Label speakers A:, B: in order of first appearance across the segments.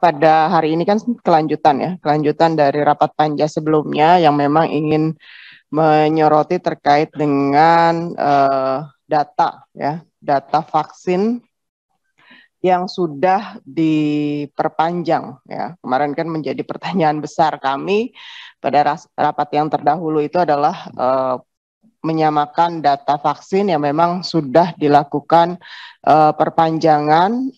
A: pada hari ini kan kelanjutan ya, kelanjutan dari rapat panja sebelumnya yang memang ingin menyoroti terkait dengan uh, data ya, data vaksin yang sudah diperpanjang ya. Kemarin kan menjadi pertanyaan besar kami pada rapat yang terdahulu itu adalah uh, menyamakan data vaksin yang memang sudah dilakukan uh, perpanjangan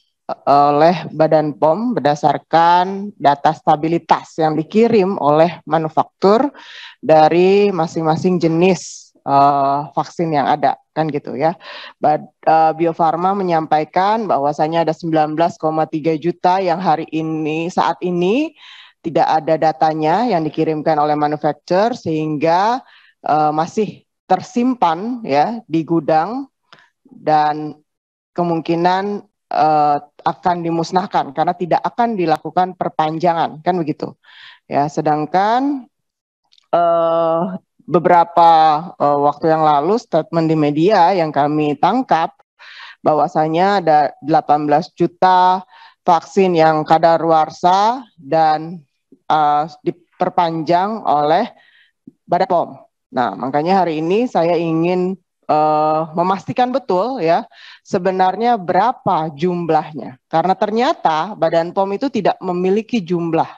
A: oleh Badan POM berdasarkan data stabilitas yang dikirim oleh manufaktur dari masing-masing jenis uh, vaksin yang ada kan gitu ya. But, eh, Bio Farma menyampaikan bahwasanya ada 19,3 juta yang hari ini saat ini tidak ada datanya yang dikirimkan oleh manufaktur sehingga uh, masih tersimpan ya di gudang dan kemungkinan akan dimusnahkan karena tidak akan dilakukan perpanjangan kan begitu ya sedangkan uh, beberapa uh, waktu yang lalu statement di media yang kami tangkap bahwasanya ada 18 juta vaksin yang kadar kadaluarsa dan uh, diperpanjang oleh Badan POM. Nah, makanya hari ini saya ingin uh, memastikan betul ya sebenarnya berapa jumlahnya. Karena ternyata Badan POM itu tidak memiliki jumlah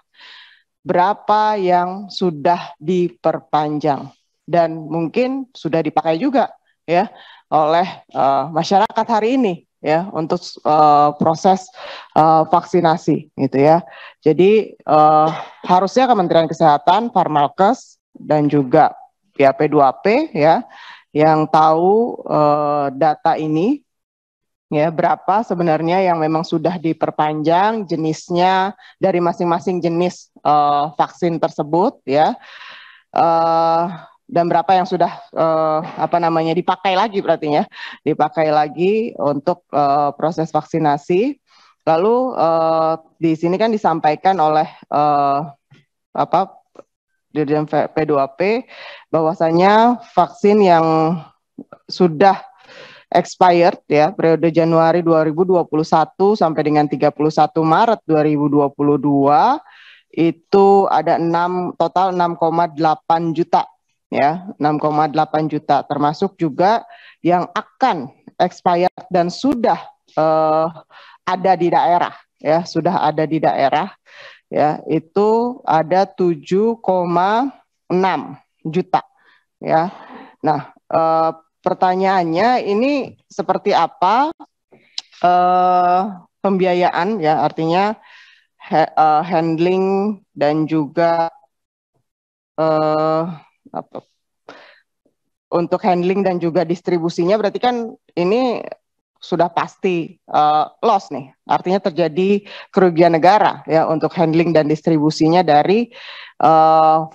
A: berapa yang sudah diperpanjang dan mungkin sudah dipakai juga ya oleh uh, masyarakat hari ini ya untuk uh, proses uh, vaksinasi gitu ya. Jadi uh, harusnya Kementerian Kesehatan, Farmalkes dan juga PAP 2P ya yang tahu uh, data ini ya berapa sebenarnya yang memang sudah diperpanjang jenisnya dari masing-masing jenis uh, vaksin tersebut ya uh, dan berapa yang sudah uh, apa namanya dipakai lagi berarti ya dipakai lagi untuk uh, proses vaksinasi lalu uh, di sini kan disampaikan oleh uh, apa Dirjen P2P bahwasanya vaksin yang sudah expired ya periode Januari 2021 sampai dengan 31 Maret 2022 itu ada 6 total 6,8 juta ya 6,8 juta termasuk juga yang akan expired dan sudah uh, ada di daerah ya sudah ada di daerah ya itu ada 7,6 juta ya. Nah, e, pertanyaannya ini seperti apa e, pembiayaan ya artinya he, e, handling dan juga e, apa untuk handling dan juga distribusinya berarti kan ini sudah pasti uh, loss nih, artinya terjadi kerugian negara ya untuk handling dan distribusinya dari uh,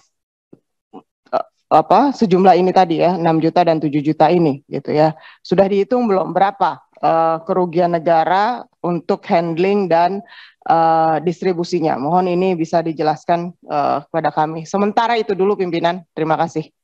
A: apa sejumlah ini tadi ya 6 juta dan 7 juta ini gitu ya sudah dihitung belum berapa uh, kerugian negara untuk handling dan uh, distribusinya mohon ini bisa dijelaskan uh, kepada kami sementara itu dulu pimpinan terima kasih